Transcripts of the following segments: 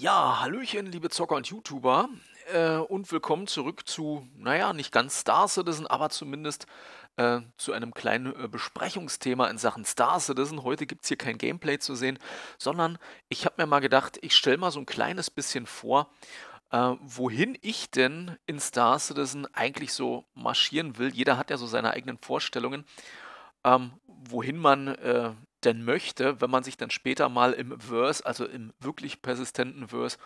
Ja, Hallöchen, liebe Zocker und YouTuber äh, und willkommen zurück zu, naja, nicht ganz Star Citizen, aber zumindest äh, zu einem kleinen äh, Besprechungsthema in Sachen Star Citizen. Heute gibt es hier kein Gameplay zu sehen, sondern ich habe mir mal gedacht, ich stelle mal so ein kleines bisschen vor, äh, wohin ich denn in Star Citizen eigentlich so marschieren will. Jeder hat ja so seine eigenen Vorstellungen. Ähm, wohin man äh, denn möchte, wenn man sich dann später mal im Verse, also im wirklich persistenten Verse,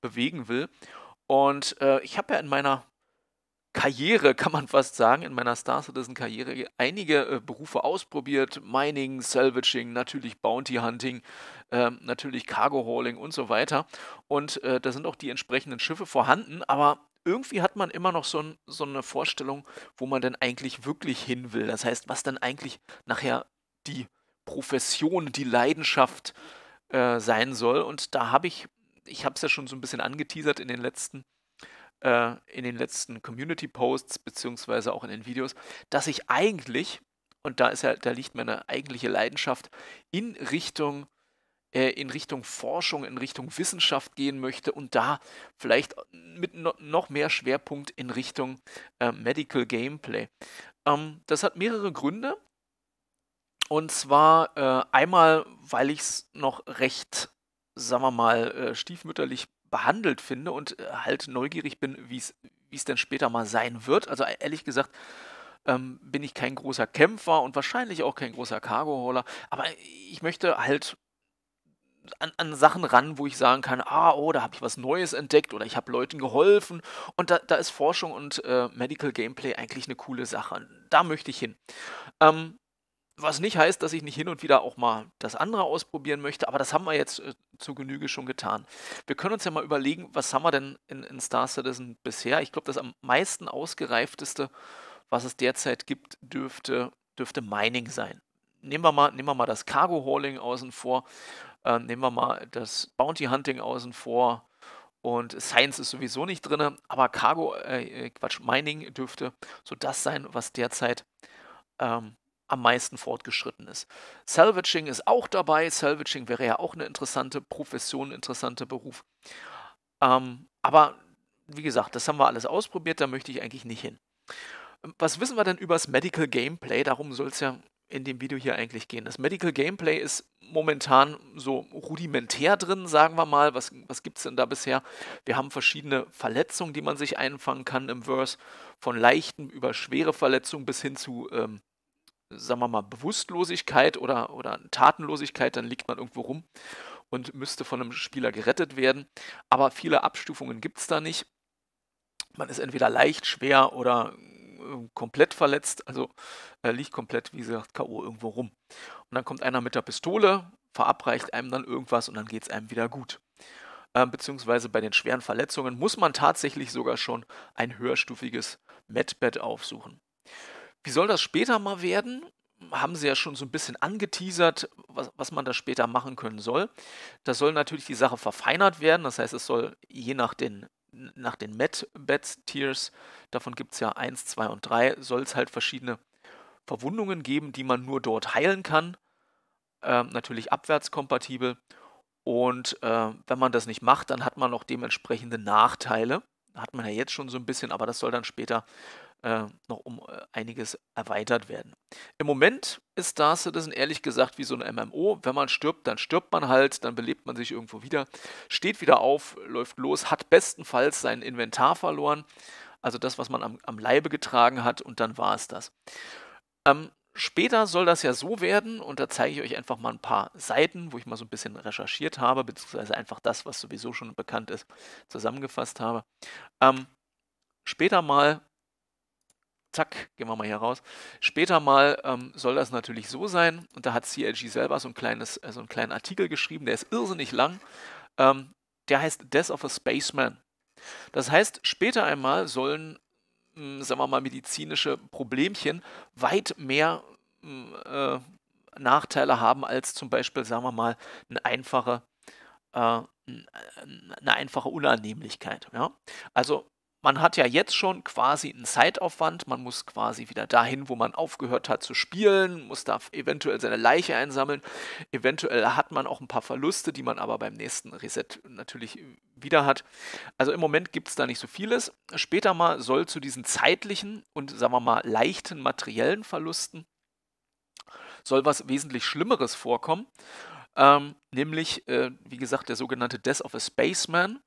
bewegen will. Und äh, ich habe ja in meiner Karriere, kann man fast sagen, in meiner Star Citizen Karriere einige äh, Berufe ausprobiert. Mining, Salvaging, natürlich Bounty Hunting, äh, natürlich Cargo Hauling und so weiter. Und äh, da sind auch die entsprechenden Schiffe vorhanden, aber irgendwie hat man immer noch so, ein, so eine Vorstellung, wo man denn eigentlich wirklich hin will. Das heißt, was dann eigentlich nachher die Profession, die Leidenschaft äh, sein soll. Und da habe ich, ich habe es ja schon so ein bisschen angeteasert in den letzten äh, in den letzten Community-Posts beziehungsweise auch in den Videos, dass ich eigentlich, und da ist ja, da liegt meine eigentliche Leidenschaft, in Richtung äh, in Richtung Forschung, in Richtung Wissenschaft gehen möchte und da vielleicht mit no noch mehr Schwerpunkt in Richtung äh, Medical Gameplay. Ähm, das hat mehrere Gründe. Und zwar äh, einmal, weil ich es noch recht, sagen wir mal, äh, stiefmütterlich behandelt finde und äh, halt neugierig bin, wie es denn später mal sein wird. Also e-, ehrlich gesagt ähm, bin ich kein großer Kämpfer und wahrscheinlich auch kein großer Cargo-Hauler, aber ich möchte halt an, an, Sachen ran, wo ich sagen kann, ah, oh, da habe ich was Neues entdeckt oder ich habe Leuten geholfen. Und da, da ist Forschung und äh, Medical Gameplay eigentlich eine coole Sache. Da möchte ich hin. Ähm, was nicht heißt, dass ich nicht hin und wieder auch mal das andere ausprobieren möchte, aber das haben wir jetzt äh, zu Genüge schon getan. Wir können uns ja mal überlegen, was haben wir denn in, in Star Citizen bisher? Ich glaube, das am meisten ausgereifteste, was es derzeit gibt, dürfte, dürfte Mining sein. Nehmen wir, mal, nehmen wir mal das Cargo Hauling außen vor, äh, nehmen wir mal das Bounty Hunting außen vor, und Science ist sowieso nicht drin, aber Cargo, äh, äh, Quatsch, Mining dürfte so das sein, was derzeit ähm, am meisten fortgeschritten ist. Salvaging ist auch dabei. Salvaging wäre ja auch eine interessante Profession, ein interessanter Beruf. Ähm, aber wie gesagt, das haben wir alles ausprobiert, da möchte ich eigentlich nicht hin. Ähm, was wissen wir denn über das Medical Gameplay? Darum soll es ja in dem Video hier eigentlich gehen. Das Medical Gameplay ist momentan so rudimentär drin, sagen wir mal. Was, was gibt es denn da bisher? Wir haben verschiedene Verletzungen, die man sich einfangen kann im Verse, von leichten über schwere Verletzungen bis hin zu ähm, sagen wir mal, Bewusstlosigkeit oder, oder Tatenlosigkeit, dann liegt man irgendwo rum und müsste von einem Spieler gerettet werden. Aber viele Abstufungen gibt es da nicht. Man ist entweder leicht, schwer oder äh, komplett verletzt, also äh, liegt komplett, wie gesagt, K.O. irgendwo rum. Und dann kommt einer mit der Pistole, verabreicht einem dann irgendwas und dann geht es einem wieder gut. Ähm, beziehungsweise bei den schweren Verletzungen muss man tatsächlich sogar schon ein höherstufiges Medbed aufsuchen. Wie soll das später mal werden? Haben sie ja schon so ein bisschen angeteasert, was, was man da später machen können soll. Da soll natürlich die Sache verfeinert werden. Das heißt, es soll je nach den nach den Med-Beds-Tiers, davon gibt es ja 1, 2 und 3, soll es halt verschiedene Verwundungen geben, die man nur dort heilen kann. Ähm, natürlich abwärtskompatibel. Und äh, wenn man das nicht macht, dann hat man auch dementsprechende Nachteile. Hat man ja jetzt schon so ein bisschen, aber das soll dann später äh, noch um äh, einiges erweitert werden. Im Moment ist Star Citizen ehrlich gesagt wie so ein MMO. Wenn man stirbt, dann stirbt man halt, dann belebt man sich irgendwo wieder, steht wieder auf, läuft los, hat bestenfalls sein Inventar verloren, also das, was man am, am Leibe getragen hat, und dann war es das. Ähm, Später soll das ja so werden, und da zeige ich euch einfach mal ein paar Seiten, wo ich mal so ein bisschen recherchiert habe, beziehungsweise einfach das, was sowieso schon bekannt ist, zusammengefasst habe. Ähm, später mal zack, gehen wir mal hier raus. Später mal ähm, soll das natürlich so sein, und da hat CLG selber so, ein kleines, äh, so einen kleinen Artikel geschrieben, der ist irrsinnig lang. Ähm, der heißt Death of a Spaceman. Das heißt, später einmal sollen, mh, hm, sagen wir mal, medizinische Problemchen weit mehr mh, hm, äh, Nachteile haben als zum Beispiel, sagen wir mal, eine einfache, äh, äh eine einfache Unannehmlichkeit. Ja? Also man hat ja jetzt schon quasi einen Zeitaufwand, man muss quasi wieder dahin, wo man aufgehört hat zu spielen, muss da eventuell seine Leiche einsammeln, eventuell hat man auch ein paar Verluste, die man aber beim nächsten Reset natürlich wieder hat. Also im Moment gibt es da nicht so vieles. Später mal soll zu diesen zeitlichen und sagen wir mal leichten materiellen Verlusten soll was wesentlich Schlimmeres vorkommen. Ähm, nämlich, äh, wie gesagt, der sogenannte Death of a Spaceman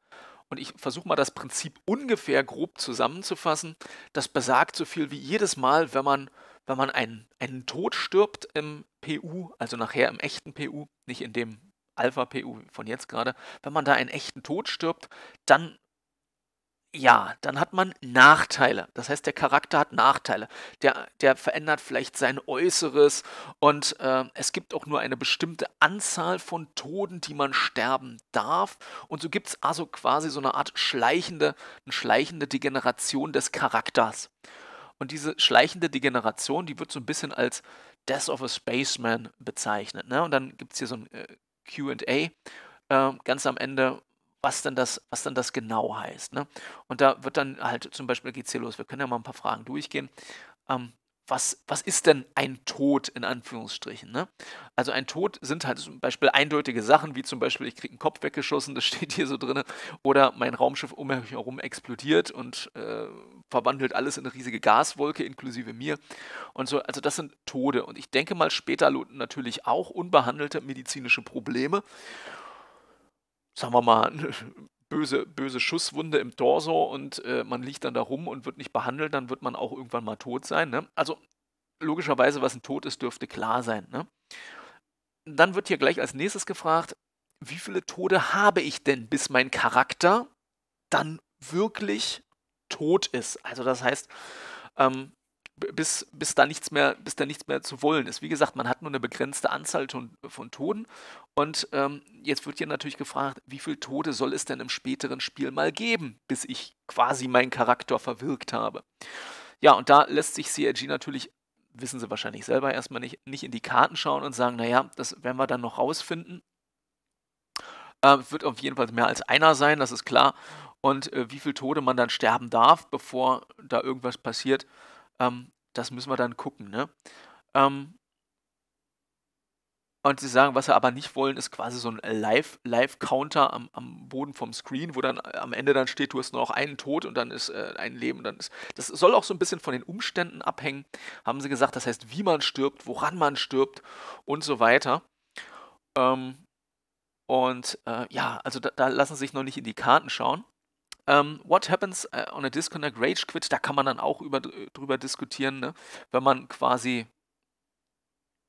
und ich versuche mal das Prinzip ungefähr grob zusammenzufassen. Das besagt so viel wie jedes Mal, wenn man, wenn man einen, einen Tod stirbt im PU, also nachher im echten PU, nicht in dem Alpha-PU von jetzt gerade, wenn man da einen echten Tod stirbt, dann ja, dann hat man Nachteile. Das heißt, der Charakter hat Nachteile. Der, der verändert vielleicht sein Äußeres und äh, es gibt auch nur eine bestimmte Anzahl von Toten, die man sterben darf. Und so gibt es also quasi so eine Art schleichende, eine schleichende Degeneration des Charakters. Und diese schleichende Degeneration, die wird so ein bisschen als Death of a Spaceman bezeichnet. Ne? Und dann gibt es hier so ein äh, QA ähm, ganz am Ende, was denn das, was denn das genau heißt. Ne? Und da wird dann halt zum Beispiel geht's hier los. Wir können ja mal ein paar Fragen durchgehen. Ähm, was, was ist denn ein Tod in Anführungsstrichen? Ne? Also ein Tod sind halt zum Beispiel eindeutige Sachen, wie zum Beispiel ich kriege einen Kopf weggeschossen, das steht hier so drin, oder mein Raumschiff um mich herum explodiert und äh, verwandelt alles in eine riesige Gaswolke, inklusive mir. Und so, also das sind Tode. Und ich denke mal später natürlich auch unbehandelte medizinische Probleme sagen wir mal, böse, böse Schusswunde im Torso und äh, man liegt dann da rum und wird nicht behandelt, dann wird man auch irgendwann mal tot sein. Ne? Also logischerweise, was ein Tod ist, dürfte klar sein. Ne? Dann wird hier gleich als nächstes gefragt, wie viele Tode habe ich denn, bis mein Charakter dann wirklich tot ist? Also das heißt, ähm, bis, bis, da nichts mehr, bis da nichts mehr zu wollen ist. Wie gesagt, man hat nur eine begrenzte Anzahl ton, von Toten und ähm, jetzt wird hier natürlich gefragt, wie viele Tode soll es denn im späteren Spiel mal geben, bis ich quasi meinen Charakter verwirkt habe. Ja, und da lässt sich CRG natürlich wissen sie wahrscheinlich selber erstmal nicht, nicht in die Karten schauen und sagen, naja, das werden wir dann noch rausfinden. Äh, wird auf jeden Fall mehr als einer sein, das ist klar. Und äh, wie viele Tode man dann sterben darf, bevor da irgendwas passiert, ähm, das müssen wir dann gucken, ne? Ähm, und sie sagen, was sie aber nicht wollen, ist quasi so ein Live-Counter Live am, am, Boden vom Screen, wo dann äh, am Ende dann steht, du hast nur noch einen Tod und dann ist äh, ein Leben. Dann ist, das soll auch so ein bisschen von den Umständen abhängen, haben sie gesagt. Das heißt, wie man stirbt, woran man stirbt und so weiter. Ähm, und äh, ja, also da, da lassen sie sich noch nicht in die Karten schauen. Ähm, What happens äh, on a disconnect rage quit? Da kann man dann auch über, drüber diskutieren, ne? wenn man quasi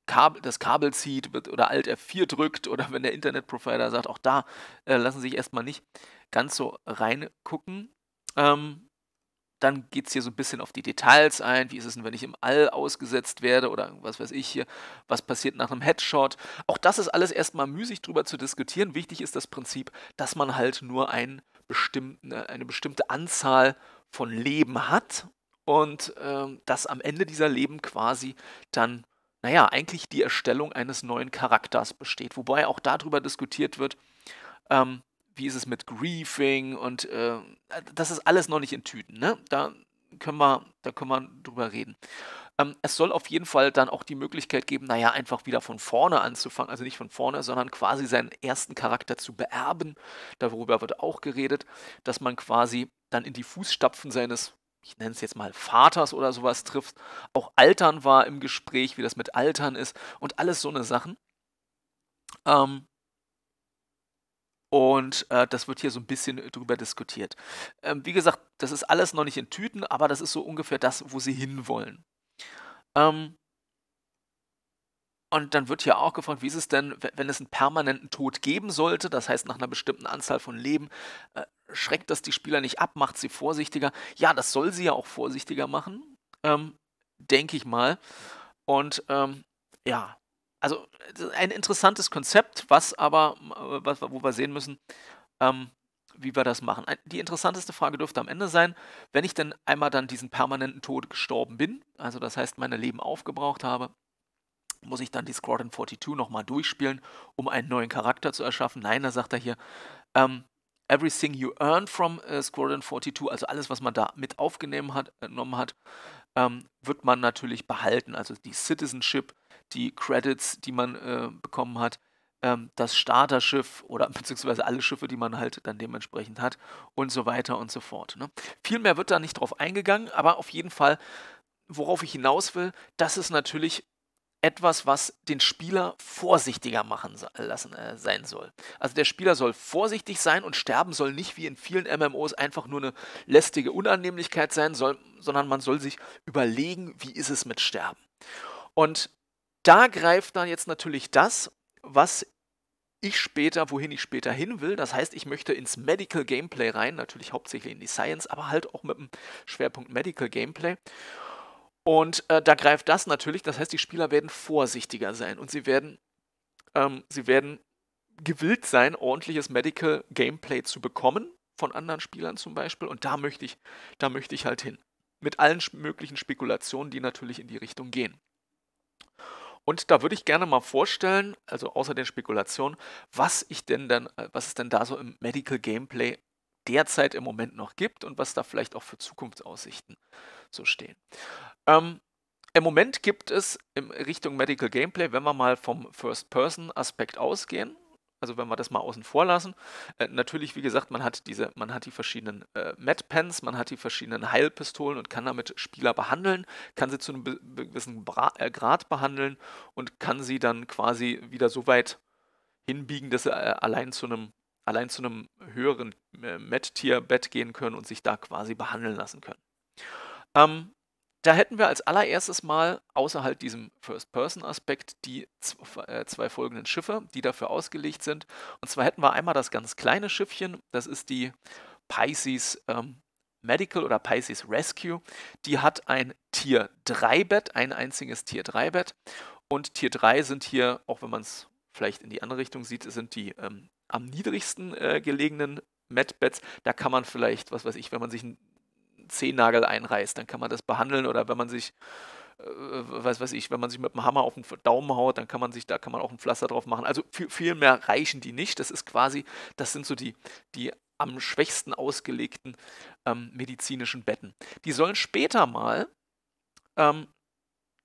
Kabel, das Kabel zieht oder Alt F4 drückt oder wenn der Internetprovider sagt, auch da äh, lassen sich erstmal nicht ganz so reingucken. Ähm, dann geht es hier so ein bisschen auf die Details ein. Wie ist es denn, wenn ich im All ausgesetzt werde oder was weiß ich hier? Was passiert nach einem Headshot? Auch das ist alles erstmal müßig drüber zu diskutieren. Wichtig ist das Prinzip, dass man halt nur einen bestimmten, eine bestimmte Anzahl von Leben hat und äh, dass am Ende dieser Leben quasi dann, naja, eigentlich die Erstellung eines neuen Charakters besteht. Wobei auch darüber diskutiert wird, ähm, wie ist es mit Griefing und äh, das ist alles noch nicht in Tüten. Ne? Da können wir, da können wir drüber reden. Ähm, es soll auf jeden Fall dann auch die Möglichkeit geben, naja, einfach wieder von vorne anzufangen, also nicht von vorne, sondern quasi seinen ersten Charakter zu beerben. Darüber wird auch geredet, dass man quasi dann in die Fußstapfen seines ich nenne es jetzt mal Vaters oder sowas trifft. Auch Altern war im Gespräch, wie das mit Altern ist und alles so eine Sachen. Ähm, und äh, das wird hier so ein bisschen drüber diskutiert. Ähm, wie gesagt, das ist alles noch nicht in Tüten, aber das ist so ungefähr das, wo sie hinwollen. Ähm, und dann wird hier auch gefragt, wie ist es denn, wenn es einen permanenten Tod geben sollte, das heißt nach einer bestimmten Anzahl von Leben, äh, schreckt das die Spieler nicht ab, macht sie vorsichtiger? Ja, das soll sie ja auch vorsichtiger machen, ähm, denke ich mal. Und ähm, ja, also ein interessantes Konzept, was aber, äh, was, wo wir sehen müssen, ähm, wie wir das machen. Die interessanteste Frage dürfte am Ende sein, wenn ich denn einmal dann diesen permanenten Tod gestorben bin, also das heißt, meine Leben aufgebraucht habe, muss ich dann die Squadron 42 nochmal durchspielen, um einen neuen Charakter zu erschaffen? Nein, da sagt er hier, ähm, everything you earn from äh, Squadron 42, also alles, was man da mit aufgenommen hat, äh, hat ähm, wird man natürlich behalten. Also die Citizenship, die Credits, die man äh, bekommen hat, ähm, das Starterschiff oder beziehungsweise alle Schiffe, die man halt dann dementsprechend hat und so weiter und so fort. Ne? Viel mehr wird da nicht drauf eingegangen, aber auf jeden Fall, worauf ich hinaus will, das ist natürlich etwas, was den Spieler vorsichtiger machen lassen äh, sein soll. Also der Spieler soll vorsichtig sein und sterben soll nicht wie in vielen MMOs einfach nur eine lästige Unannehmlichkeit sein, soll, sondern man soll sich überlegen, wie ist es mit Sterben. Und da greift dann jetzt natürlich das, was ich später, wohin ich später hin will. Das heißt, ich möchte ins Medical Gameplay rein, natürlich hauptsächlich in die Science, aber halt auch mit dem Schwerpunkt Medical Gameplay. Und äh, da greift das natürlich, das heißt, die Spieler werden vorsichtiger sein und sie werden, ähm, sie werden gewillt sein, ordentliches Medical Gameplay zu bekommen, von anderen Spielern zum Beispiel. Und da möchte ich, da möchte ich halt hin. Mit allen möglichen Spekulationen, die natürlich in die Richtung gehen. Und da würde ich gerne mal vorstellen, also außer den Spekulationen, was ich denn dann, äh, was es denn da so im Medical Gameplay derzeit im Moment noch gibt und was da vielleicht auch für Zukunftsaussichten so stehen. Ähm, im Moment gibt es in Richtung Medical Gameplay, wenn wir mal vom First-Person-Aspekt ausgehen, also wenn wir das mal außen vor lassen. Äh, natürlich, wie gesagt, man hat diese, man hat die verschiedenen äh, Pens, man hat die verschiedenen Heilpistolen und kann damit Spieler behandeln, kann sie zu einem gewissen Bra äh, Grad behandeln und kann sie dann quasi wieder so weit hinbiegen, dass sie äh, allein zu einem allein zu einem höheren äh, Med-Tier-Bett gehen können und sich da quasi behandeln lassen können. Ähm, da hätten wir als allererstes mal außerhalb diesem First-Person-Aspekt die äh, zwei folgenden Schiffe, die dafür ausgelegt sind. Und zwar hätten wir einmal das ganz kleine Schiffchen, das ist die Pisces ähm, Medical oder Pisces Rescue. Die hat ein Tier 3-Bett, ein einziges Tier 3-Bett. Und Tier 3 sind hier, auch wenn man es vielleicht in die andere Richtung sieht, sind die ähm, am niedrigsten äh, gelegenen Medbeds. Da kann man vielleicht, was weiß ich, wenn man sich ein Zehennagel einreißt, dann kann man das behandeln oder wenn man sich äh, was weiß ich, wenn man sich mit dem Hammer auf den Daumen haut, dann kann man sich, da kann man auch ein Pflaster drauf machen. Also viel, viel mehr reichen die nicht. Das ist quasi, das sind so die, die am schwächsten ausgelegten ähm, medizinischen Betten. Die sollen später mal ähm,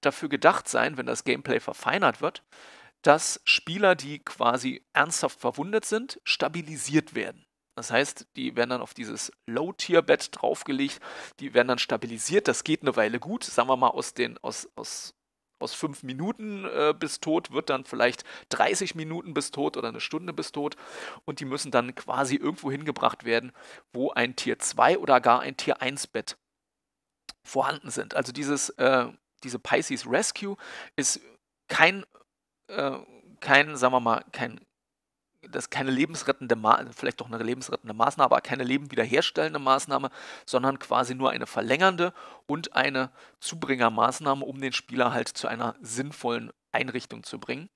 dafür gedacht sein, wenn das Gameplay verfeinert wird, dass Spieler, die quasi ernsthaft verwundet sind, stabilisiert werden. Das heißt, die werden dann auf dieses Low-Tier-Bett draufgelegt, die werden dann stabilisiert, das geht eine Weile gut. Sagen wir mal, aus den, aus, aus, aus fünf Minuten äh, bis tot wird dann vielleicht 30 Minuten bis tot oder eine Stunde bis tot. Und die müssen dann quasi irgendwo hingebracht werden, wo ein Tier 2 oder gar ein Tier 1-Bett vorhanden sind. Also dieses, äh, diese Pisces Rescue ist kein, äh, kein, sagen wir mal, kein das ist keine lebensrettende, Ma vielleicht doch eine lebensrettende Maßnahme, aber keine Leben wiederherstellende Maßnahme, sondern quasi nur eine verlängernde und eine Zubringermaßnahme, um den Spieler halt zu einer sinnvollen Einrichtung zu bringen.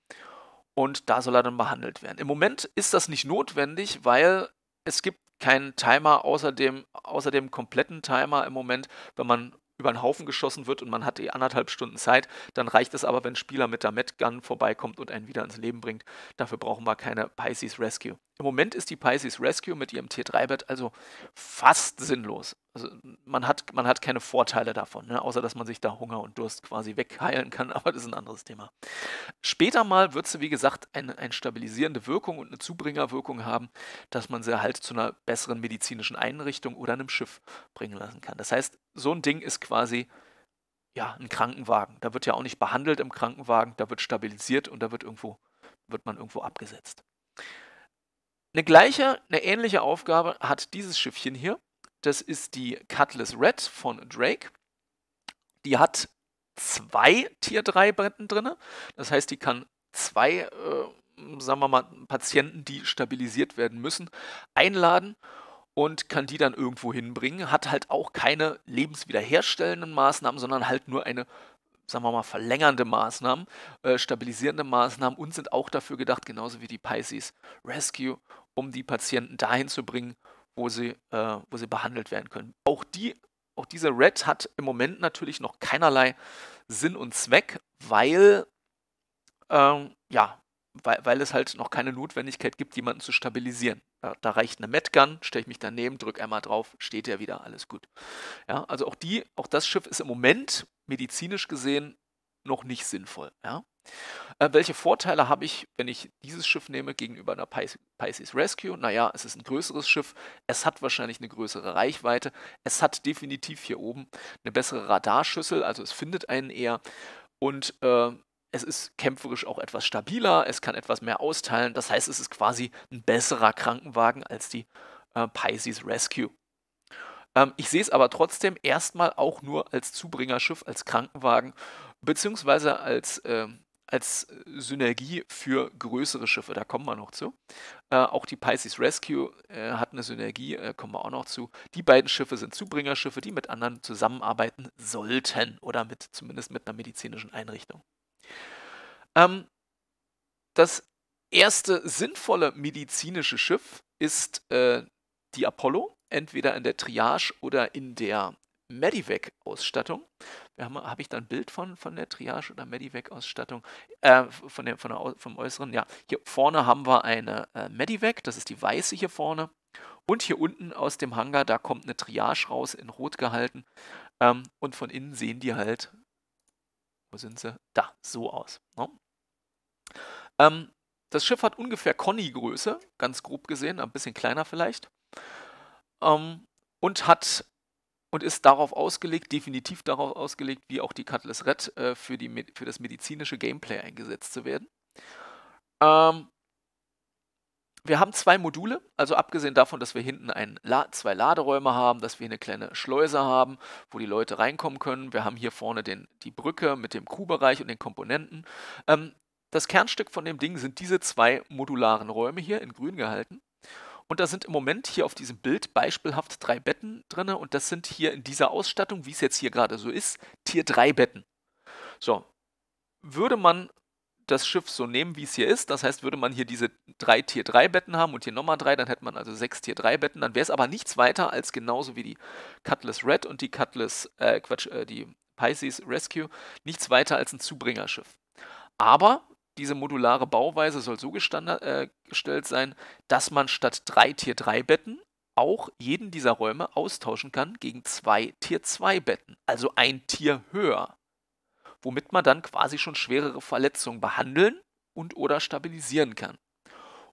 Und da soll er dann behandelt werden. Im Moment ist das nicht notwendig, weil es gibt keinen Timer außer dem, außer dem kompletten Timer im Moment, wenn man über den Haufen geschossen wird und man hat eh anderthalb Stunden Zeit, dann reicht es aber, wenn ein Spieler mit der Met Gun vorbeikommt und einen wieder ins Leben bringt. Dafür brauchen wir keine Pisces Rescue. Im Moment ist die Pisces Rescue mit ihrem T3-Bett also fast sinnlos. Also man hat, man hat keine Vorteile davon, ne? außer dass man sich da Hunger und Durst quasi wegheilen kann, aber das ist ein anderes Thema. Später mal wird sie, wie gesagt, eine, eine stabilisierende Wirkung und eine Zubringerwirkung haben, dass man sie halt zu einer besseren medizinischen Einrichtung oder einem Schiff bringen lassen kann. Das heißt, so ein Ding ist quasi ja, ein Krankenwagen. Da wird ja auch nicht behandelt im Krankenwagen, da wird stabilisiert und da wird irgendwo, wird man irgendwo abgesetzt. Eine gleiche, eine ähnliche Aufgabe hat dieses Schiffchen hier. Das ist die Cutlass Red von Drake. Die hat zwei Tier 3 Bretten drin. Das heißt, die kann zwei, äh, sagen wir mal, Patienten, die stabilisiert werden müssen, einladen und kann die dann irgendwo hinbringen. Hat halt auch keine lebenswiederherstellenden Maßnahmen, sondern halt nur eine, sagen wir mal, verlängernde Maßnahmen, äh, stabilisierende Maßnahmen und sind auch dafür gedacht, genauso wie die Pisces Rescue um die Patienten dahin zu bringen, wo sie, äh, wo sie behandelt werden können. Auch, die, auch diese Red hat im Moment natürlich noch keinerlei Sinn und Zweck, weil, ähm, ja, weil, weil es halt noch keine Notwendigkeit gibt, jemanden zu stabilisieren. Da, da reicht eine Metgun, stelle ich mich daneben, drücke einmal drauf, steht ja wieder, alles gut. Ja, also auch die, auch das Schiff ist im Moment medizinisch gesehen noch nicht sinnvoll. Ja? Äh, welche Vorteile habe ich, wenn ich dieses Schiff nehme gegenüber einer Pisces Rescue? Naja, es ist ein größeres Schiff, es hat wahrscheinlich eine größere Reichweite, es hat definitiv hier oben eine bessere Radarschüssel, also es findet einen eher und äh, es ist kämpferisch auch etwas stabiler, es kann etwas mehr austeilen, das heißt, es ist quasi ein besserer Krankenwagen als die äh, Pisces Rescue ähm, ich sehe es aber trotzdem erstmal auch nur als Zubringerschiff, als Krankenwagen, beziehungsweise als ähm, als Synergie für größere Schiffe. Da kommen wir noch zu. Äh, auch die Pisces Rescue äh, hat eine Synergie, äh, kommen wir auch noch zu. Die beiden Schiffe sind Zubringerschiffe, die mit anderen zusammenarbeiten sollten oder mit zumindest mit einer medizinischen Einrichtung. Ähm, das erste sinnvolle medizinische Schiff ist äh, die Apollo, entweder in der Triage oder in der Medivac-Ausstattung. Da habe ich dann ein Bild von, von der Triage oder Medivac-Ausstattung, äh, von der, von der, vom Äußeren. Ja, hier vorne haben wir eine äh, Medivac, das ist die weiße hier vorne. Und hier unten aus dem Hangar, da kommt eine Triage raus, in rot gehalten. Ähm, und von innen sehen die halt, wo sind sie? Da, so aus. Ne? Ähm, das Schiff hat ungefähr Conny-Größe, ganz grob gesehen, ein bisschen kleiner vielleicht. Ähm, und hat und ist darauf ausgelegt, definitiv darauf ausgelegt, wie auch die Catalyst Red äh, für, die, für das medizinische Gameplay eingesetzt zu werden. Ähm, wir haben zwei Module, also abgesehen davon, dass wir hinten ein La zwei Laderäume haben, dass wir eine kleine Schleuse haben, wo die Leute reinkommen können. Wir haben hier vorne den, die Brücke mit dem Q-Bereich und den Komponenten. Ähm, das Kernstück von dem Ding sind diese zwei modularen Räume hier in grün gehalten. Und da sind im Moment hier auf diesem Bild beispielhaft drei Betten drin und das sind hier in dieser Ausstattung, wie es jetzt hier gerade so ist, Tier 3 Betten. So, würde man das Schiff so nehmen, wie es hier ist, das heißt, würde man hier diese drei Tier 3 Betten haben und hier nochmal drei, dann hätte man also sechs Tier 3 Betten, dann wäre es aber nichts weiter als genauso wie die Cutlass Red und die Cutlass, äh, Quatsch, äh, die Pisces Rescue, nichts weiter als ein Zubringerschiff. Aber diese modulare Bauweise soll so äh, gestellt sein, dass man statt drei Tier-3-Betten auch jeden dieser Räume austauschen kann gegen zwei Tier-2-Betten, also ein Tier höher, womit man dann quasi schon schwerere Verletzungen behandeln und oder stabilisieren kann.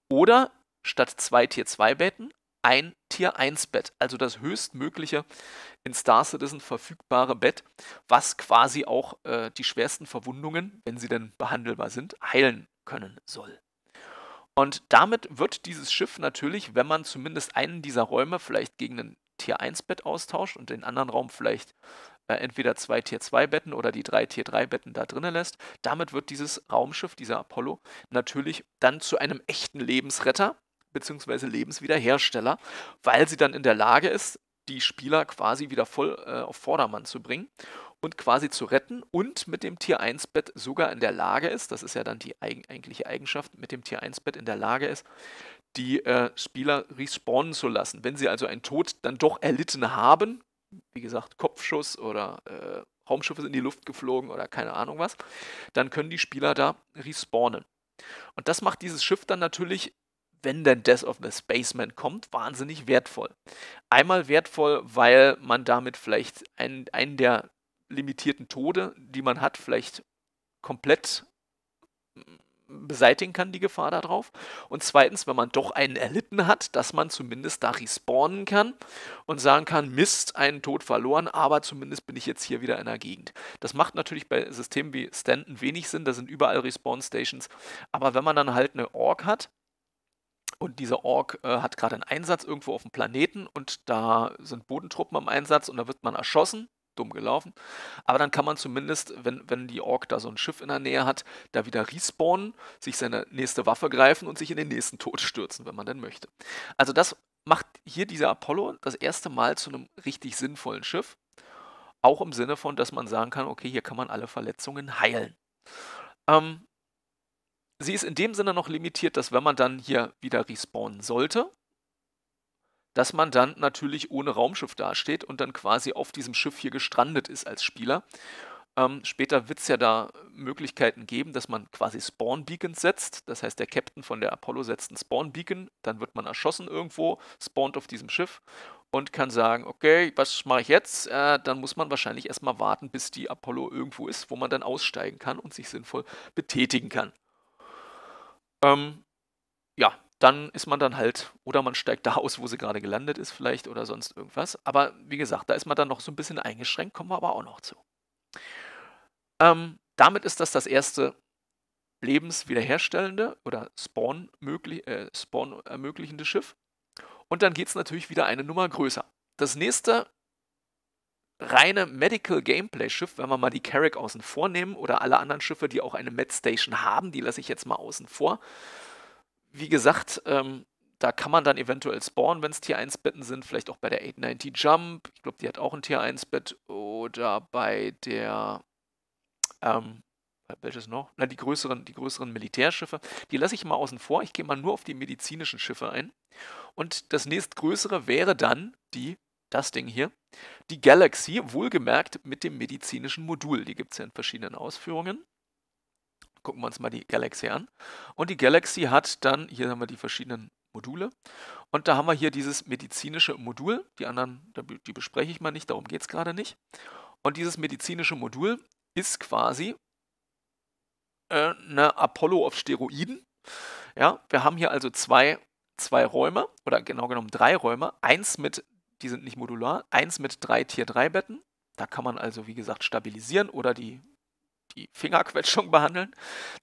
Oder statt zwei Tier-2-Betten ein Tier 1 Bett, also das höchstmögliche in Star Citizen verfügbare Bett, was quasi auch äh, die schwersten Verwundungen, wenn sie denn behandelbar sind, heilen können soll. Und damit wird dieses Schiff natürlich, wenn man zumindest einen dieser Räume vielleicht gegen ein Tier 1 Bett austauscht und den anderen Raum vielleicht äh, entweder zwei Tier 2 Betten oder die drei Tier 3 Betten da drinnen lässt, damit wird dieses Raumschiff, dieser Apollo, natürlich dann zu einem echten Lebensretter, bzw. Lebenswiederhersteller, weil sie dann in der Lage ist, die Spieler quasi wieder voll äh, auf Vordermann zu bringen und quasi zu retten und mit dem Tier 1 Bett sogar in der Lage ist, das ist ja dann die eigen, eigentliche Eigenschaft, mit dem Tier 1 Bett in der Lage ist, die äh, Spieler respawnen zu lassen. Wenn sie also einen Tod dann doch erlitten haben, wie gesagt, Kopfschuss oder äh, Raumschiff ist in die Luft geflogen oder keine Ahnung was, dann können die Spieler da respawnen. Und das macht dieses Schiff dann natürlich wenn denn Death of the Spaceman kommt, wahnsinnig wertvoll. Einmal wertvoll, weil man damit vielleicht einen, einen der limitierten Tode, die man hat, vielleicht komplett beseitigen kann, die Gefahr darauf. Und zweitens, wenn man doch einen erlitten hat, dass man zumindest da respawnen kann und sagen kann, Mist, einen Tod verloren, aber zumindest bin ich jetzt hier wieder in der Gegend. Das macht natürlich bei Systemen wie Stanton wenig Sinn, da sind überall Respawn Stations. Aber wenn man dann halt eine Org hat, und dieser Ork äh, hat gerade einen Einsatz irgendwo auf dem Planeten und da sind Bodentruppen am Einsatz und da wird man erschossen. Dumm gelaufen. Aber dann kann man zumindest, wenn, wenn die Ork da so ein Schiff in der Nähe hat, da wieder respawnen, sich seine nächste Waffe greifen und sich in den nächsten Tod stürzen, wenn man denn möchte. Also das macht hier dieser Apollo das erste Mal zu einem richtig sinnvollen Schiff. Auch im Sinne von, dass man sagen kann, okay, hier kann man alle Verletzungen heilen. Ähm, sie ist in dem Sinne noch limitiert, dass wenn man dann hier wieder respawnen sollte, dass man dann natürlich ohne Raumschiff dasteht und dann quasi auf diesem Schiff hier gestrandet ist als Spieler. Ähm, später wird es ja da Möglichkeiten geben, dass man quasi Spawn Beacons setzt. Das heißt, der Captain von der Apollo setzt einen Spawn Beacon, dann wird man erschossen irgendwo, spawnt auf diesem Schiff und kann sagen, okay, was mache ich jetzt? Äh, dann muss man wahrscheinlich erstmal warten, bis die Apollo irgendwo ist, wo man dann aussteigen kann und sich sinnvoll betätigen kann. Ähm, ja, dann ist man dann halt, oder man steigt da aus, wo sie gerade gelandet ist vielleicht oder sonst irgendwas. Aber wie gesagt, da ist man dann noch so ein bisschen eingeschränkt, kommen wir aber auch noch zu. Ähm, damit ist das das erste lebenswiederherstellende oder Spawn, möglich, äh, Spawn ermöglichende Schiff. Und dann geht es natürlich wieder eine Nummer größer. Das nächste reine Medical Gameplay-Schiff, wenn wir mal die Carrick außen vor nehmen oder alle anderen Schiffe, die auch eine Med-Station haben, die lasse ich jetzt mal außen vor. Wie gesagt, ähm, da kann man dann eventuell spawnen, wenn es Tier 1-Betten sind, vielleicht auch bei der 890 Jump, ich glaube, die hat auch ein Tier 1-Bett, oder bei der, ähm, welches noch? Na, die größeren, die größeren Militärschiffe. Die lasse ich mal außen vor. Ich gehe mal nur auf die medizinischen Schiffe ein. Und das nächstgrößere wäre dann die das Ding hier. Die Galaxy, wohlgemerkt mit dem medizinischen Modul. Die gibt es ja in verschiedenen Ausführungen. Gucken wir uns mal die Galaxy an. Und die Galaxy hat dann, hier haben wir die verschiedenen Module. Und da haben wir hier dieses medizinische Modul. Die anderen, die bespreche ich mal nicht, darum geht es gerade nicht. Und dieses medizinische Modul ist quasi äh, eine Apollo auf Steroiden. Ja, wir haben hier also zwei, zwei Räume, oder genau genommen drei Räume. Eins mit die sind nicht modular. Eins mit drei Tier-3-Betten. Da kann man also, wie gesagt, stabilisieren oder die, die Fingerquetschung behandeln.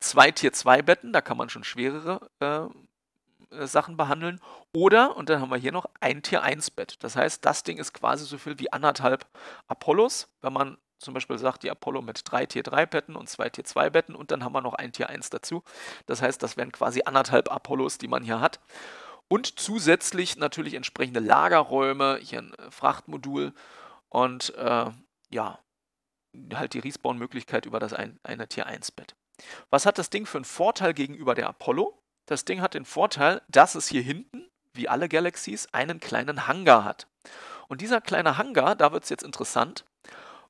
Zwei Tier-2-Betten, da kann man schon schwerere äh, äh, Sachen behandeln. Oder, und dann haben wir hier noch ein Tier-1-Bett. Das heißt, das Ding ist quasi so viel wie anderthalb Apollos, wenn man zum Beispiel sagt, die Apollo mit drei Tier-3-Betten und zwei Tier-2-Betten und dann haben wir noch ein Tier-1 dazu. Das heißt, das wären quasi anderthalb Apollos, die man hier hat und zusätzlich natürlich entsprechende Lagerräume, hier ein äh, Frachtmodul und äh, ja, halt die Respawn-Möglichkeit über das ein, eine Tier 1-Bett. Was hat das Ding für einen Vorteil gegenüber der Apollo? Das Ding hat den Vorteil, dass es hier hinten, wie alle Galaxies, einen kleinen Hangar hat. Und dieser kleine Hangar, da wird es jetzt interessant,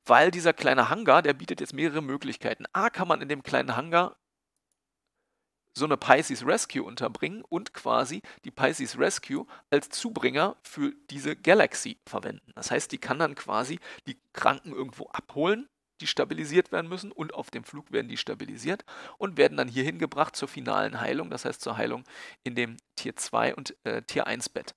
weil dieser kleine Hangar, der bietet jetzt mehrere Möglichkeiten. A, kann man in dem kleinen Hangar so eine Pisces Rescue unterbringen und quasi die Pisces Rescue als Zubringer für diese Galaxy verwenden. Das heißt, die kann dann quasi die Kranken irgendwo abholen, die stabilisiert werden müssen und auf dem Flug werden die stabilisiert und werden dann hierhin gebracht zur finalen Heilung, das heißt zur Heilung in dem Tier 2 und äh, Tier 1 Bett.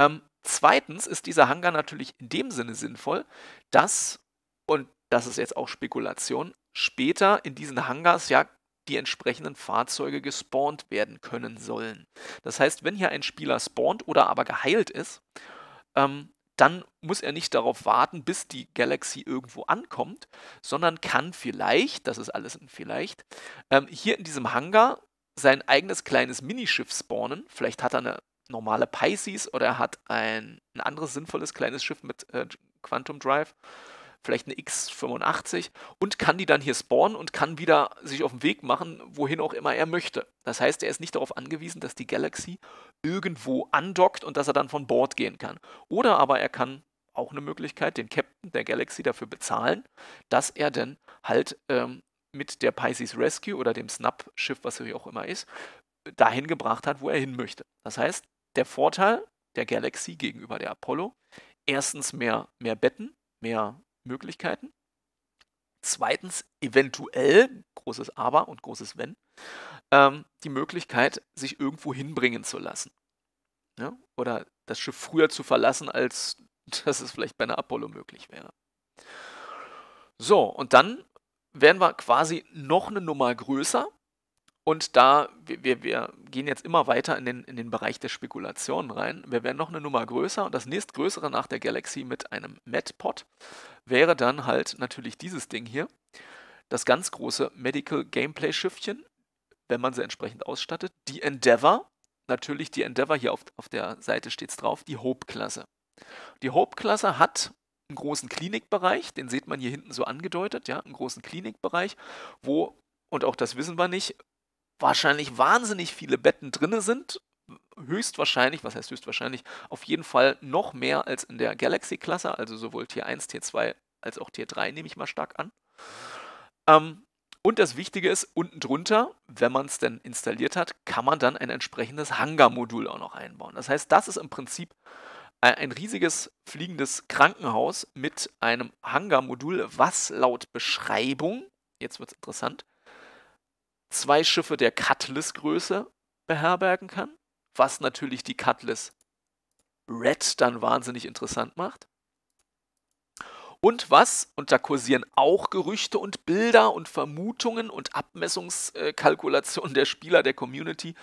Ähm, zweitens ist dieser Hangar natürlich in dem Sinne sinnvoll, dass, und das ist jetzt auch Spekulation, später in diesen Hangars ja die entsprechenden Fahrzeuge gespawnt werden können sollen. Das heißt, wenn hier ein Spieler spawnt oder aber geheilt ist, ähm, dann muss er nicht darauf warten, bis die Galaxy irgendwo ankommt, sondern kann vielleicht, das ist alles ein vielleicht, ähm, hier in diesem Hangar sein eigenes kleines Minischiff spawnen. Vielleicht hat er eine normale Pisces oder er hat ein, ein anderes sinnvolles kleines Schiff mit äh, Quantum Drive vielleicht eine X85 und kann die dann hier spawnen und kann wieder sich auf den Weg machen, wohin auch immer er möchte. Das heißt, er ist nicht darauf angewiesen, dass die Galaxy irgendwo andockt und dass er dann von Bord gehen kann. Oder aber er kann auch eine Möglichkeit, den Captain der Galaxy dafür bezahlen, dass er dann halt ähm, mit der Pisces Rescue oder dem Snap-Schiff, was hier auch immer ist, dahin gebracht hat, wo er hin möchte. Das heißt, der Vorteil der Galaxy gegenüber der Apollo, erstens mehr, mehr Betten, mehr Möglichkeiten. Zweitens, eventuell, großes Aber und großes Wenn, ähm, die Möglichkeit, sich irgendwo hinbringen zu lassen. Ja? Ne? Oder das Schiff früher zu verlassen, als dass es vielleicht bei einer Apollo möglich wäre. So, und dann werden wir quasi noch eine Nummer größer und da, wir, wir gehen jetzt immer weiter in den, in den Bereich der Spekulationen rein. Wir werden noch eine Nummer größer und das nächstgrößere nach der Galaxy mit einem MedPod wäre dann halt natürlich dieses Ding hier. Das ganz große Medical Gameplay Schiffchen, wenn man sie entsprechend ausstattet. Die Endeavor, natürlich die Endeavor hier auf, auf der Seite steht es drauf, die Hope-Klasse. Die Hope-Klasse hat einen großen Klinikbereich, den sieht man hier hinten so angedeutet, ja, einen großen Klinikbereich, wo, und auch das wissen wir nicht, wahrscheinlich wahnsinnig viele Betten drin sind. Höchstwahrscheinlich, was heißt höchstwahrscheinlich, auf jeden Fall noch mehr als in der Galaxy-Klasse, also sowohl Tier 1, Tier 2 als auch Tier 3 nehme ich mal stark an. Ähm, und das Wichtige ist, unten drunter, wenn man es denn installiert hat, kann man dann ein entsprechendes Hangar-Modul auch noch einbauen. Das heißt, das ist im Prinzip ein riesiges fliegendes Krankenhaus mit einem Hangar-Modul, was laut Beschreibung, jetzt wird es interessant, zwei Schiffe der Cutlass-Größe beherbergen kann, was natürlich die Cutlass Red dann wahnsinnig interessant macht. Und was, und da kursieren auch Gerüchte und Bilder und Vermutungen und Abmessungskalkulationen der Spieler, der Community,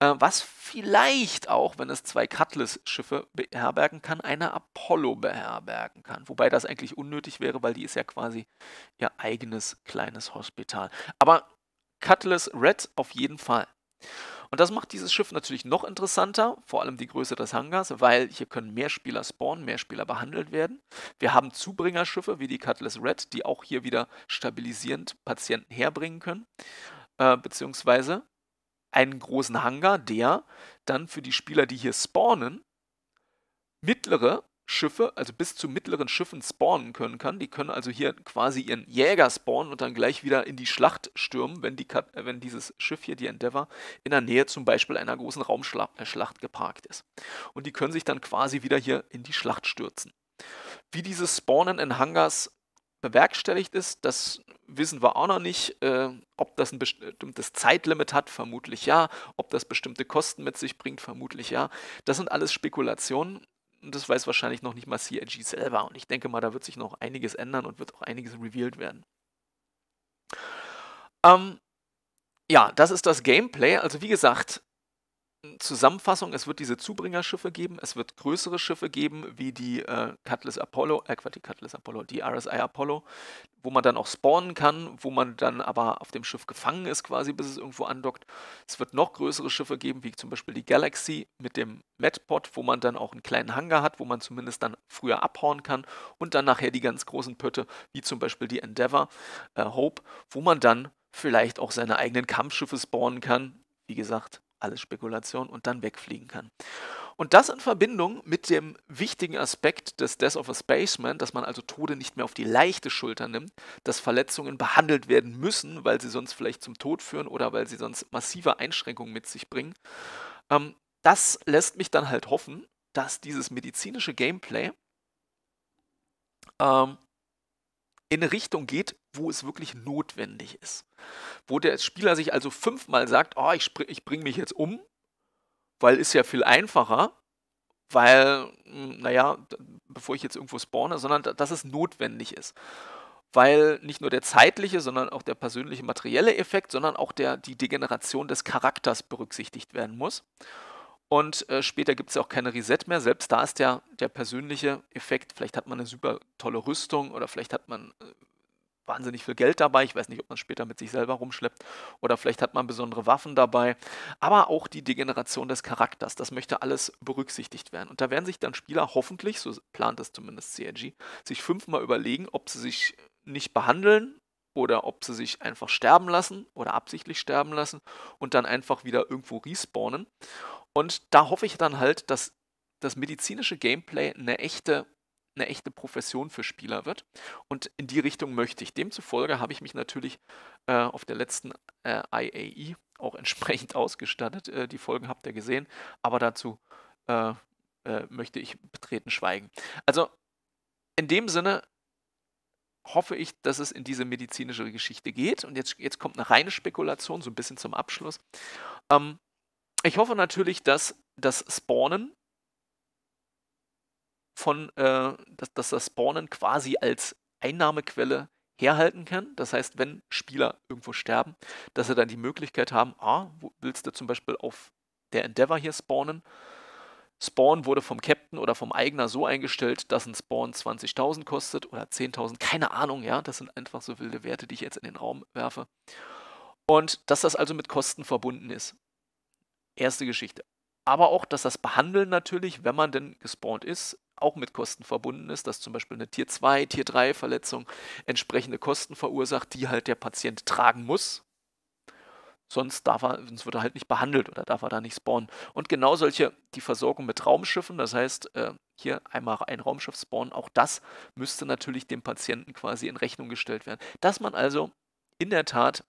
äh, was vielleicht auch, wenn es zwei Cutlass-Schiffe beherbergen kann, eine Apollo beherbergen kann. Wobei das eigentlich unnötig wäre, weil die ist ja quasi ihr eigenes kleines Hospital. Aber Cutlass Red auf jeden Fall. Und das macht dieses Schiff natürlich noch interessanter, vor allem die Größe des Hangars, weil hier können mehr Spieler spawnen, mehr Spieler behandelt werden. Wir haben Zubringerschiffe wie die Cutlass Red, die auch hier wieder stabilisierend Patienten herbringen können, äh, beziehungsweise einen großen Hangar, der dann für die Spieler, die hier spawnen, mittlere Schiffe, also bis zu mittleren Schiffen spawnen können kann. Die können also hier quasi ihren Jäger spawnen und dann gleich wieder in die Schlacht stürmen, wenn, die wenn dieses Schiff hier, die Endeavour, in der Nähe zum Beispiel einer großen Raumschlacht äh, geparkt ist. Und die können sich dann quasi wieder hier in die Schlacht stürzen. Wie dieses Spawnen in Hangars bewerkstelligt ist, das wissen wir auch noch nicht. Äh, ob das ein bestimmtes Zeitlimit hat, vermutlich ja. Ob das bestimmte Kosten mit sich bringt, vermutlich ja. Das sind alles Spekulationen und das weiß wahrscheinlich noch nicht mal CIG selber. Und ich denke mal, da wird sich noch einiges ändern und wird auch einiges revealed werden. Ähm, ja, das ist das Gameplay. Also wie gesagt, Zusammenfassung, es wird diese Zubringerschiffe geben, es wird größere Schiffe geben, wie die äh, Cutlass Apollo, äh, Quatsch, die Cutlass Apollo, die RSI Apollo, wo man dann auch spawnen kann, wo man dann aber auf dem Schiff gefangen ist quasi, bis es irgendwo andockt. Es wird noch größere Schiffe geben, wie zum Beispiel die Galaxy mit dem Medpod, wo man dann auch einen kleinen Hangar hat, wo man zumindest dann früher abhauen kann und dann nachher die ganz großen Pötte, wie zum Beispiel die Endeavour, äh, Hope, wo man dann vielleicht auch seine eigenen Kampfschiffe spawnen kann, wie gesagt, alles Spekulation und dann wegfliegen kann. Und das in Verbindung mit dem wichtigen Aspekt des Death of a Spaceman, dass man also Tode nicht mehr auf die leichte Schulter nimmt, dass Verletzungen behandelt werden müssen, weil sie sonst vielleicht zum Tod führen oder weil sie sonst massive Einschränkungen mit sich bringen. Ähm, das lässt mich dann halt hoffen, dass dieses medizinische Gameplay ähm, in eine Richtung geht, wo es wirklich notwendig ist. Wo der Spieler sich also fünfmal sagt, oh, ich, ich bringe mich jetzt um, weil ist ja viel einfacher, weil, hm, naja, bevor ich jetzt irgendwo spawne, sondern dass es notwendig ist. Weil nicht nur der zeitliche, sondern auch der persönliche materielle Effekt, sondern auch der, die Degeneration des Charakters berücksichtigt werden muss. Und äh, später gibt es ja auch keine Reset mehr. Selbst da ist der, der persönliche Effekt, vielleicht hat man eine super tolle Rüstung oder vielleicht hat man äh, wahnsinnig viel Geld dabei. Ich weiß nicht, ob man es später mit sich selber rumschleppt oder vielleicht hat man besondere Waffen dabei. Aber auch die Degeneration des Charakters, das möchte alles berücksichtigt werden. Und da werden sich dann Spieler hoffentlich, so plant es zumindest CNG, sich fünfmal überlegen, ob sie sich nicht behandeln oder ob sie sich einfach sterben lassen oder absichtlich sterben lassen und dann einfach wieder irgendwo respawnen. Und da hoffe ich dann halt, dass das medizinische Gameplay eine echte eine echte Profession für Spieler wird. Und in die Richtung möchte ich. Demzufolge habe ich mich natürlich äh, auf der letzten äh, IAE auch entsprechend ausgestattet. Äh, die Folgen habt ihr gesehen, aber dazu äh, äh, möchte ich betreten schweigen. Also in dem Sinne hoffe ich, dass es in diese medizinische Geschichte geht. Und jetzt, jetzt kommt eine reine Spekulation, so ein bisschen zum Abschluss. Ähm, ich hoffe natürlich, dass das Spawnen von, äh, dass, dass das Spawnen quasi als Einnahmequelle herhalten kann. Das heißt, wenn Spieler irgendwo sterben, dass sie dann die Möglichkeit haben, ah, willst du zum Beispiel auf der Endeavor hier spawnen? Spawn wurde vom Captain oder vom Eigner so eingestellt, dass ein Spawn 20.000 kostet oder 10.000, keine Ahnung, ja, das sind einfach so wilde Werte, die ich jetzt in den Raum werfe. Und dass das also mit Kosten verbunden ist. Erste Geschichte. Aber auch, dass das Behandeln natürlich, wenn man denn gespawnt ist, auch mit Kosten verbunden ist, dass zum Beispiel eine Tier 2, Tier 3 Verletzung entsprechende Kosten verursacht, die halt der Patient tragen muss. Sonst, darf er, sonst wird er halt nicht behandelt oder darf er da nicht spawnen. Und genau solche, die Versorgung mit Raumschiffen, das heißt, äh, hier einmal ein Raumschiff spawnen, auch das müsste natürlich dem Patienten quasi in Rechnung gestellt werden. Dass man also in der Tat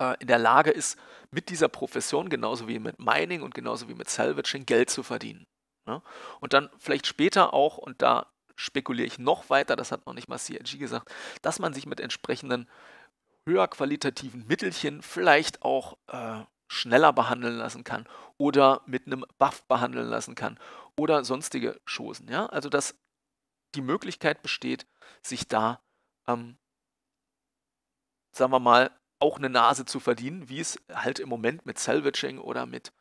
äh, in der Lage ist, mit dieser Profession, genauso wie mit Mining und genauso wie mit Salvaging, Geld zu verdienen. Ne? Und dann vielleicht später auch, und da spekuliere ich noch weiter, das hat noch nicht mal CIG gesagt, dass man sich mit entsprechenden höher qualitativen Mittelchen vielleicht auch äh, schneller behandeln lassen kann oder mit einem Buff behandeln lassen kann oder sonstige Chosen. Ja? Also dass die Möglichkeit besteht, sich da, ähm, sagen wir mal, auch eine Nase zu verdienen, wie es halt im Moment mit Salvaging oder mit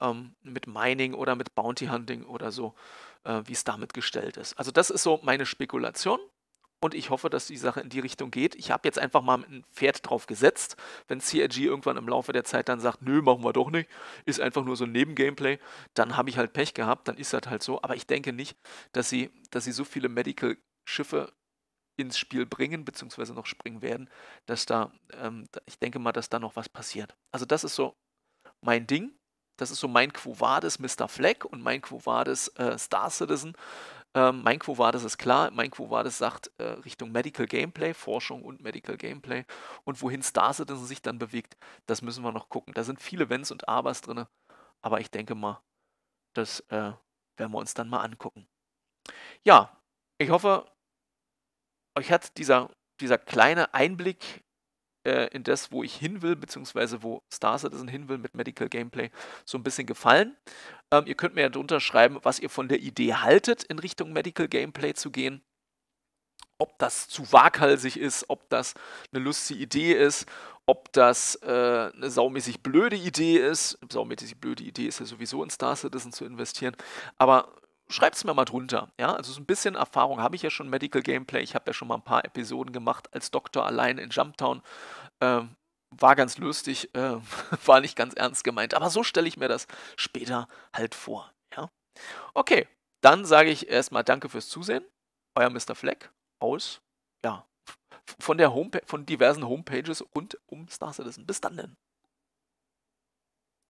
ähm, mit Mining oder mit Bounty Hunting oder so, äh, wie es damit gestellt ist. Also das ist so meine Spekulation und ich hoffe, dass die Sache in die Richtung geht. Ich habe jetzt einfach mal ein Pferd drauf gesetzt. Wenn CRG irgendwann im Laufe der Zeit dann sagt, nö, machen wir doch nicht, ist einfach nur so ein Nebengameplay, dann habe ich halt Pech gehabt, dann ist das halt so. Aber ich denke nicht, dass sie, dass sie so viele Medical-Schiffe ins Spiel bringen, beziehungsweise noch springen werden, dass da, ähm, ich denke mal, dass da noch was passiert. Also das ist so mein Ding. Das ist so mein Quo Vadis Mr. Fleck und mein Quo Vadis äh, Star Citizen. Ähm, mein Quo Vadis ist klar. Mein Quo Vadis sagt äh, Richtung Medical Gameplay, Forschung und Medical Gameplay. Und wohin Star Citizen sich dann bewegt, das müssen wir noch gucken. Da sind viele Wenns und Abers drin. Aber ich denke mal, das äh, werden wir uns dann mal angucken. Ja, ich hoffe, euch hat dieser, dieser kleine Einblick äh, in das, wo ich hin will, beziehungsweise wo Star Citizen hin will mit Medical Gameplay, so ein bisschen gefallen. Ähm, ihr könnt mir ja drunter schreiben, was ihr von der Idee haltet, in Richtung Medical Gameplay zu gehen. Ob das zu waghalsig ist, ob das eine lustige Idee ist, ob das äh, eine saumäßig blöde Idee ist. Saumäßig blöde Idee ist ja sowieso in Star Citizen zu investieren. Aber schreibt es mir mal drunter. Ja, also so ein bisschen Erfahrung habe ich ja schon Medical Gameplay. Ich habe ja schon mal ein paar Episoden gemacht als Doktor allein in Jumptown. Ähm, war ganz lustig, äh, war nicht ganz ernst gemeint. Aber so stelle ich mir das später halt vor. Ja? Okay, dann sage ich erstmal Danke fürs Zusehen. Euer Mr. Fleck aus, ja, von, der Homepage, von diversen Homepages rund um Star Citizen. Bis dann denn.